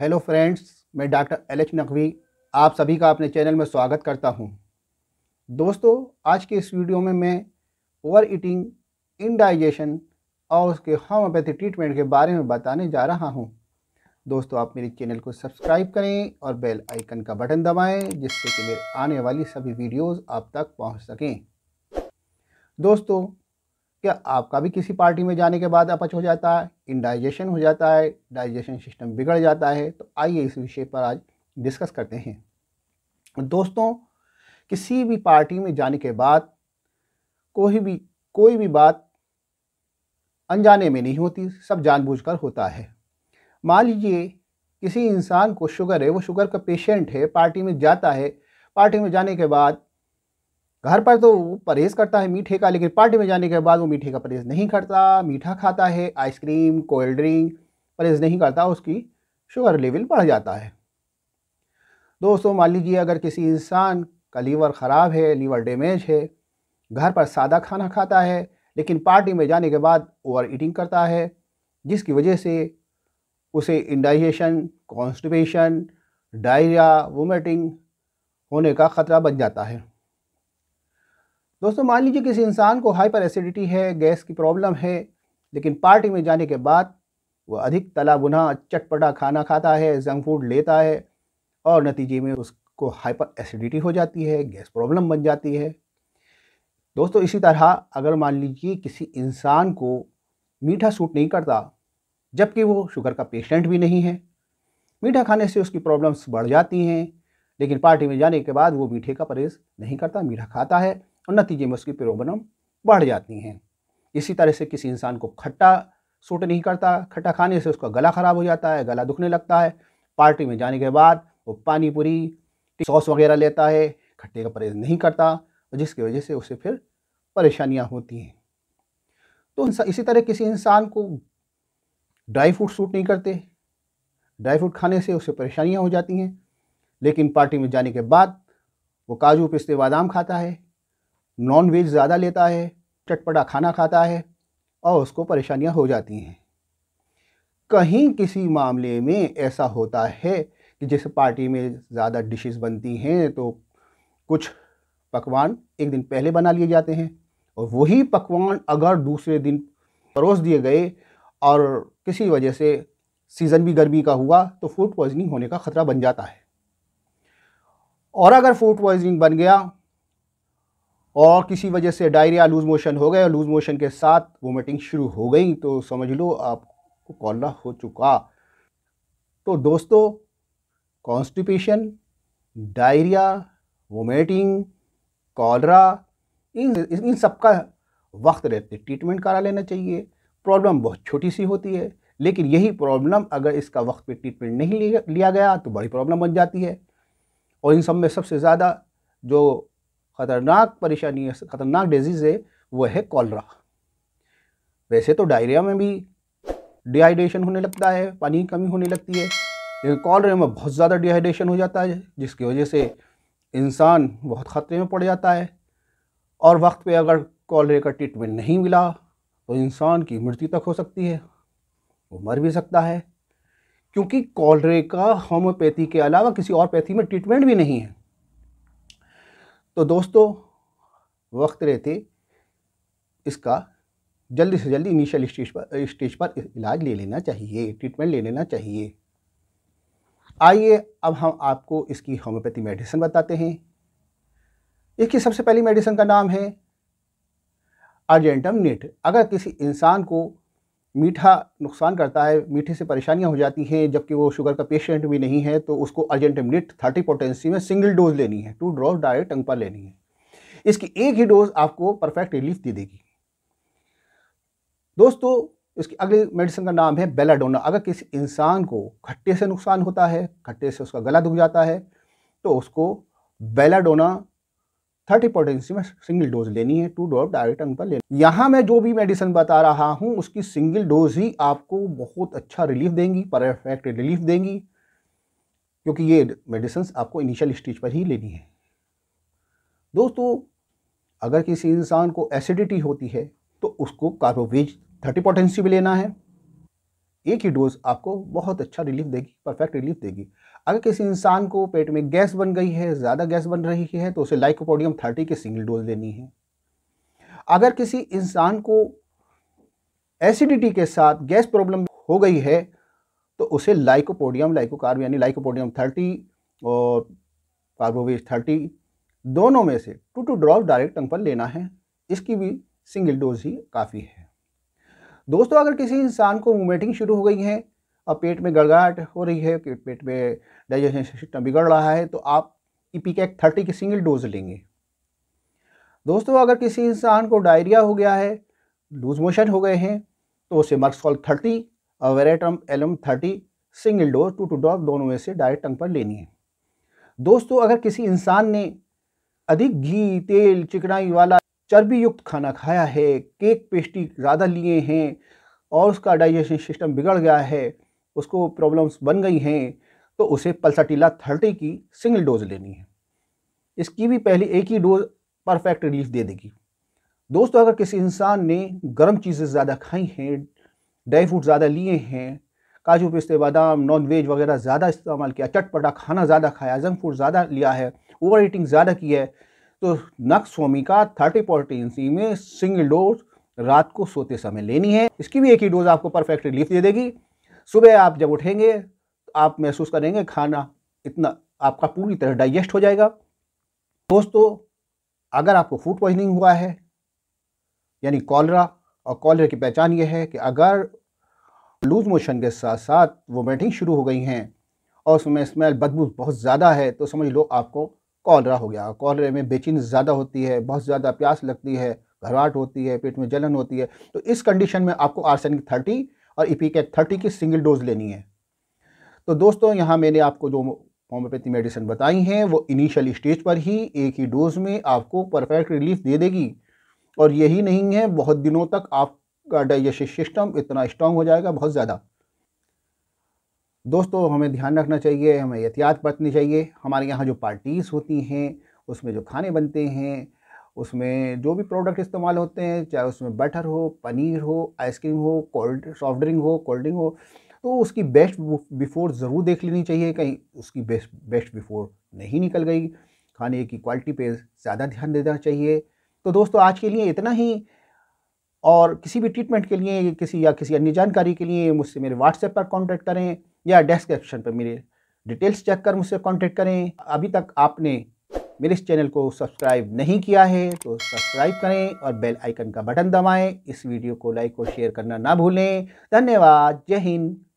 Hello friends मैं doctor L H Naqvi आप सभी का अपने चैनल में स्वागत करता हूं। दोस्तों आज के इस वीडियो में मैं ओवर ईटिंग इनडाइजेशन और उसके होम्योपैथी ट्रीटमेंट के बारे में बताने जा रहा हूं। दोस्तों आप मेरे चैनल को सब्सक्राइब करें और बेल आइकन का बटन दबाएं जिससे कि मेरे आने वाली सभी वीडियोज़ आप तक पहुँच सकें दोस्तों क्या आपका भी किसी पार्टी में जाने के बाद अपच हो जाता है इनडाइजेशन हो जाता है डाइजेशन सिस्टम बिगड़ जाता है तो आइए इस विषय पर आज डिस्कस करते हैं दोस्तों किसी भी पार्टी में जाने के बाद कोई भी कोई भी बात अनजाने में नहीं होती सब जानबूझकर होता है मान लीजिए किसी इंसान को शुगर है वो शुगर का पेशेंट है पार्टी में जाता है पार्टी में जाने के बाद घर पर तो वो परहेज करता है मीठे का लेकिन पार्टी में जाने के बाद वो मीठे का परहेज नहीं करता मीठा खाता है आइसक्रीम कोल्ड ड्रिंक परहेज नहीं करता उसकी शुगर लेवल बढ़ जाता है दोस्तों मान लीजिए अगर किसी इंसान का लीवर ख़राब है लीवर डैमेज है घर पर सादा खाना खाता है लेकिन पार्टी में जाने के बाद ओवर ईटिंग करता है जिसकी वजह से उसे इंडाइजेशन कॉन्स्टिपेशन डायरिया वोमिटिंग होने का ख़तरा बन जाता है दोस्तों मान लीजिए किसी इंसान को हाइपर एसिडिटी है गैस की प्रॉब्लम है लेकिन पार्टी में जाने के बाद वह अधिक तला बुना चटपटा खाना खाता है जंक फूड लेता है और नतीजे में उसको हाइपर एसिडिटी हो जाती है गैस प्रॉब्लम बन जाती है दोस्तों इसी तरह अगर मान लीजिए किसी इंसान को मीठा सूट नहीं करता जबकि वो शुगर का पेशेंट भी नहीं है मीठा खाने से उसकी प्रॉब्लम्स बढ़ जाती हैं लेकिन पार्टी में जाने के बाद वो मीठे का परहेज़ नहीं करता मीठा खाता है और नतीजे में उसकी प्रॉब्लम बढ़ जाती हैं इसी तरह से किसी इंसान को खट्टा सूट नहीं करता खट्टा खाने से उसका गला ख़राब हो जाता है गला दुखने लगता है पार्टी में जाने के बाद वो पानी पूरी सॉस वगैरह लेता है खट्टे का परहेज नहीं करता जिसकी वजह से उसे फिर परेशानियाँ होती हैं तो इसी तरह किसी इंसान को ड्राई फ्रूट सूट नहीं करते ड्राई फ्रूट खाने से उसे परेशानियाँ हो जाती हैं लेकिन पार्टी में जाने के बाद वो काजू पिस्ते बादाम खाता है नॉन वेज ज़्यादा लेता है चटपटा खाना खाता है और उसको परेशानियाँ हो जाती हैं कहीं किसी मामले में ऐसा होता है कि जिस पार्टी में ज़्यादा डिशेस बनती हैं तो कुछ पकवान एक दिन पहले बना लिए जाते हैं और वही पकवान अगर दूसरे दिन परोस दिए गए और किसी वजह से सीज़न भी गर्मी का हुआ तो फूड पॉइजनिंग होने का ख़तरा बन जाता है और अगर फूड पॉइजनिंग बन गया और किसी वजह से डायरिया लूज़ मोशन हो गए और लूज़ मोशन के साथ वोमिटिंग शुरू हो गई तो समझ लो आपको कॉलरा हो चुका तो दोस्तों कॉन्स्टिपेशन डायरिया वोमिटिंग कॉलरा इन इन सब का वक्त रहते ट्रीटमेंट करा लेना चाहिए प्रॉब्लम बहुत छोटी सी होती है लेकिन यही प्रॉब्लम अगर इसका वक्त पे ट्रीटमेंट नहीं लिया गया तो बड़ी प्रॉब्लम बन जाती है और इन सब में सबसे ज़्यादा जो ख़तरनाक परेशानी ख़तरनाक डिजीज़ है वो है कॉलरा वैसे तो डायरिया में भी डिहाइड्रेशन होने लगता है पानी की कमी होने लगती है लेकिन कॉलरे में बहुत ज़्यादा डिहाइड्रेशन हो जाता है जिसकी वजह से इंसान बहुत ख़तरे में पड़ जाता है और वक्त पे अगर कॉलरे का ट्रीटमेंट नहीं मिला तो इंसान की मृत्यु तक हो सकती है वो मर भी सकता है क्योंकि कॉलरे का होम्योपैथी के अलावा किसी और पैथी में ट्रीटमेंट भी नहीं है तो दोस्तों वक्त रहते इसका जल्दी से जल्दी इनिशियल स्टेज पर स्टेज पर इलाज ले लेना चाहिए ट्रीटमेंट ले लेना चाहिए आइए अब हम आपको इसकी होम्योपैथी मेडिसिन बताते हैं इसकी सबसे पहली मेडिसिन का नाम है अर्जेंटम नेट अगर किसी इंसान को मीठा नुकसान करता है मीठे से परेशानियां हो जाती हैं जबकि वो शुगर का पेशेंट भी नहीं है तो उसको अर्जेंट एमिट थर्टी पोटेंसी में सिंगल डोज लेनी है टू ड्रॉप डायरेक्ट टंग पर लेनी है इसकी एक ही डोज आपको परफेक्ट रिलीफ दे देगी दोस्तों इसकी अगली मेडिसिन का नाम है बेलाडोना अगर किसी इंसान को खट्टे से नुकसान होता है खट्टे से उसका गला दुख जाता है तो उसको बेलाडोना थर्टी पोटेंसी में सिंगल डोज लेनी है टू डॉप डायरेक्ट अंग पर लेनी यहाँ मैं जो भी मेडिसिन बता रहा हूँ उसकी सिंगल डोज ही आपको बहुत अच्छा रिलीफ देंगी परफेक्ट रिलीफ देंगी क्योंकि ये मेडिसिन आपको इनिशियल स्टेज पर ही लेनी है दोस्तों अगर किसी इंसान को एसिडिटी होती है तो उसको कार्बोवेज थर्टी पोटेंसी भी लेना है एक ही डोज आपको बहुत अच्छा रिलीफ देगी परफेक्ट रिलीफ देगी अगर किसी इंसान को पेट में गैस बन गई है ज़्यादा गैस बन रही है तो उसे लाइकोपोडियम थर्टी की सिंगल डोज देनी है अगर किसी इंसान को एसिडिटी के साथ गैस प्रॉब्लम हो गई है तो उसे लाइकोपोडियम लाइकोकार्ब यानी लाइकोपोडियम थर्टी और कार्बोवेज थर्टी दोनों में से two two drop direct tongue पर लेना है इसकी भी सिंगल डोज ही काफ़ी है दोस्तों अगर किसी इंसान को वोमिटिंग शुरू हो गई है और पेट में गड़गड़ाहट हो रही है कि पेट में डाइजेशन सिस्टम बिगड़ रहा है तो आप ई पी कैक थर्टी की सिंगल डोज लेंगे दोस्तों अगर किसी इंसान को डायरिया हो गया है लूज मोशन हो गए हैं तो उसे मर्सकॉल थर्टी और veratrum album thirty single dose two two drop दोनों में से डायरेक्ट टंग पर लेनी है दोस्तों अगर किसी इंसान ने अधिक घी तेल चिकनाई वाला चर्बी युक्त खाना खाया है केक पेस्ट्री ज़्यादा लिए हैं और उसका डाइजेशन सिस्टम बिगड़ गया है उसको प्रॉब्लम्स बन गई हैं तो उसे पल्साटीला थर्टी की सिंगल डोज लेनी है इसकी भी पहली एक ही डोज परफेक्ट रिलीफ दे देगी दोस्तों अगर किसी इंसान ने गर्म चीज़ें ज़्यादा खाई हैं ड्राई फ्रूट ज़्यादा लिए हैं काजू पिस्ते बादाम नॉन वेज वगैरह ज़्यादा इस्तेमाल किया चटपटा खाना ज़्यादा खाया जंक फूड ज़्यादा लिया है ओवर ईटिंग ज़्यादा की है तो नक्स होमिका थर्टी पोर्टेंसी में सिंगल डोज रात को सोते समय लेनी है इसकी भी एक ही डोज आपको परफेक्ट रिलीफ दे देगी सुबह आप जब उठेंगे तो आप महसूस करेंगे खाना इतना आपका पूरी तरह डाइजेस्ट हो जाएगा दोस्तों अगर आपको फूड पॉइजनिंग हुआ है यानी कॉलरा और कॉलरा की पहचान यह है कि अगर लूज मोशन के साथ साथ वोमिटिंग शुरू हो गई हैं और उसमें स्मेल बदबू बहुत ज़्यादा है तो समझ लो आपको कॉलरा हो गया कॉलरे में बेचिन ज़्यादा होती है बहुत ज़्यादा प्यास लगती है घबराहट होती है पेट में जलन होती है तो इस कंडीशन में आपको आर्सेनिक थर्टी और के e थर्टी की सिंगल डोज लेनी है तो दोस्तों यहाँ मैंने आपको जो होम्योपैथी मेडिसिन बताई हैं वो इनिशियल स्टेज पर ही एक ही डोज़ में आपको परफेक्ट रिलीफ दे देगी और यही नहीं है बहुत दिनों तक आपका डाइजेस्टिव सिस्टम इतना स्ट्रांग हो जाएगा बहुत ज़्यादा दोस्तों हमें ध्यान रखना चाहिए हमें एहतियात बरतनी चाहिए हमारे यहाँ जो पार्टीज़ होती हैं उसमें जो खाने बनते हैं उसमें जो भी प्रोडक्ट इस्तेमाल होते हैं चाहे उसमें बटर हो पनीर हो आइसक्रीम हो कोल्ड सॉफ्ट ड्रिंक हो कोल्ड ड्रिंक हो तो उसकी बेस्ट बिफ़ोर ज़रूर देख लेनी चाहिए कहीं उसकी बेस्ट बेस्ट बिफ़ोर नहीं निकल गई खाने की क्वालिटी पे ज़्यादा ध्यान देना चाहिए तो दोस्तों आज के लिए इतना ही और किसी भी ट्रीटमेंट के लिए किसी या किसी अन्य जानकारी के लिए मुझसे मेरे व्हाट्सएप पर कॉन्टैक्ट करें या डेस्क्रिप्शन पर मेरे डिटेल्स चेक कर मुझसे कॉन्टैक्ट करें अभी तक आपने मेरे इस चैनल को सब्सक्राइब नहीं किया है तो सब्सक्राइब करें और बेल आइकन का बटन दबाएं इस वीडियो को लाइक और शेयर करना ना भूलें धन्यवाद जय हिंद